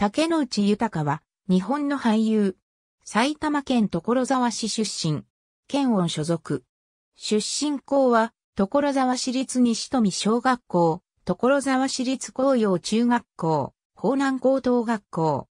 竹野内豊は、日本の俳優。埼玉県所沢市出身。県音所属。出身校は、所沢市立西富小学校、所沢市立高陽中学校、法南高等学校。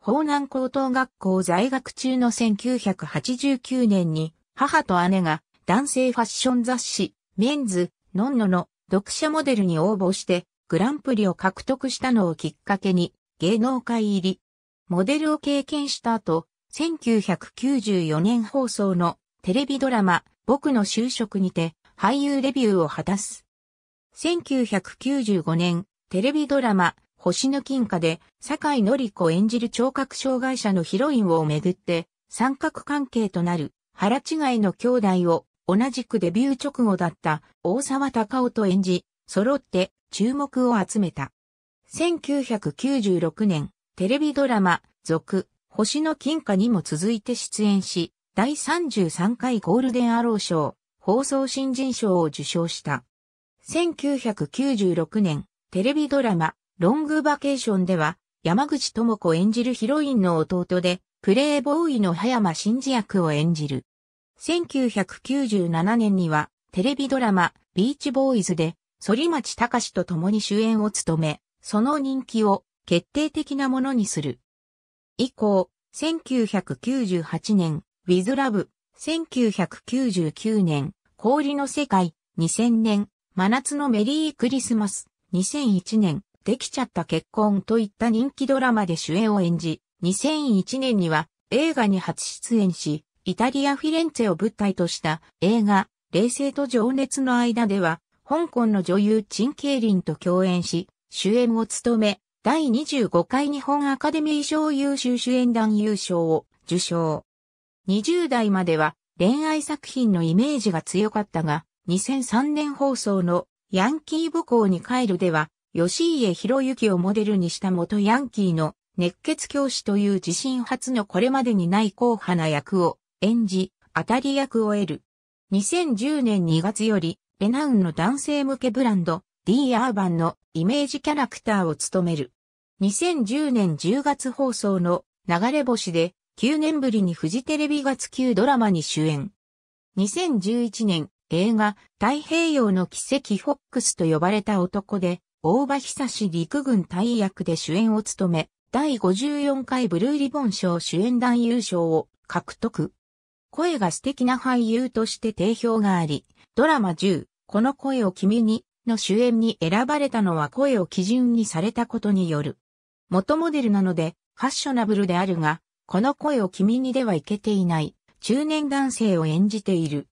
法南高等学校在学中の1989年に、母と姉が男性ファッション雑誌、メンズ、ノンノの読者モデルに応募して、グランプリを獲得したのをきっかけに、芸能界入り。モデルを経験した後、1994年放送のテレビドラマ、僕の就職にて俳優デビューを果たす。1995年、テレビドラマ、星の金貨で、坂井紀子演じる聴覚障害者のヒロインをめぐって、三角関係となる、腹違いの兄弟を、同じくデビュー直後だった、大沢隆夫と演じ、揃って注目を集めた。1996年、テレビドラマ、続、星の金貨にも続いて出演し、第33回ゴールデンアロー賞、放送新人賞を受賞した。1996年、テレビドラマ、ロングバケーションでは、山口智子演じるヒロインの弟で、プレイボーイの葉山真嗣役を演じる。1997年には、テレビドラマ、ビーチボーイズで、反町隆史と共に主演を務め、その人気を決定的なものにする。以降、1998年、With Love、1999年、氷の世界、2000年、真夏のメリークリスマス、2001年、できちゃった結婚といった人気ドラマで主演を演じ、2001年には映画に初出演し、イタリア・フィレンツェを舞台とした映画、冷静と情熱の間では、香港の女優陳慶林と共演し、主演を務め、第25回日本アカデミー賞優秀主演団優勝を受賞。20代までは恋愛作品のイメージが強かったが、2003年放送のヤンキー母校に帰るでは、吉家博之をモデルにした元ヤンキーの熱血教師という自身初のこれまでにない硬派な役を演じ、当たり役を得る。2010年2月より、レナウンの男性向けブランド、D アーバンのイメージキャラクターを務める。2010年10月放送の流れ星で9年ぶりにフジテレビ月級ドラマに主演。2011年映画太平洋の奇跡フォックスと呼ばれた男で大場久志陸軍大役で主演を務め第54回ブルーリボン賞主演男優賞を獲得。声が素敵な俳優として定評があり、ドラマ10、この声を君にの主演に選ばれたのは声を基準にされたことによる。元モデルなので、ファッショナブルであるが、この声を君にではいけていない、中年男性を演じている。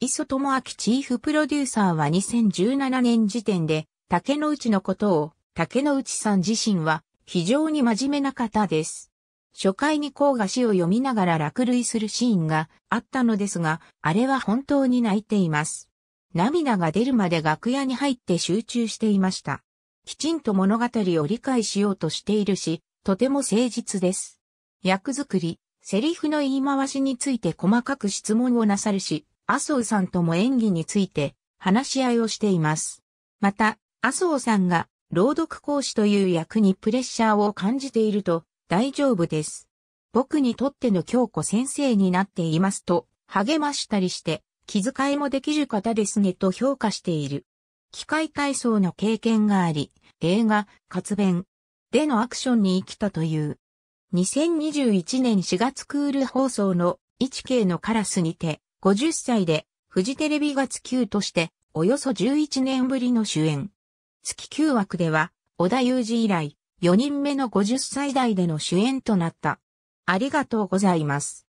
磯智明チーフプロデューサーは2017年時点で、竹之内のことを、竹之内さん自身は、非常に真面目な方です。初回に甲賀詩を読みながら落類するシーンがあったのですが、あれは本当に泣いています。涙が出るまで楽屋に入って集中していました。きちんと物語を理解しようとしているし、とても誠実です。役作り、セリフの言い回しについて細かく質問をなさるし、麻生さんとも演技について話し合いをしています。また、麻生さんが朗読講師という役にプレッシャーを感じていると大丈夫です。僕にとっての京子先生になっていますと励ましたりして気遣いもできる方ですねと評価している。機械体操の経験があり、映画、活弁でのアクションに生きたという。2021年4月クール放送の 1K のカラスにて、50歳でフジテレビが月9として、およそ11年ぶりの主演。月9枠では、小田裕二以来、4人目の50歳代での主演となった。ありがとうございます。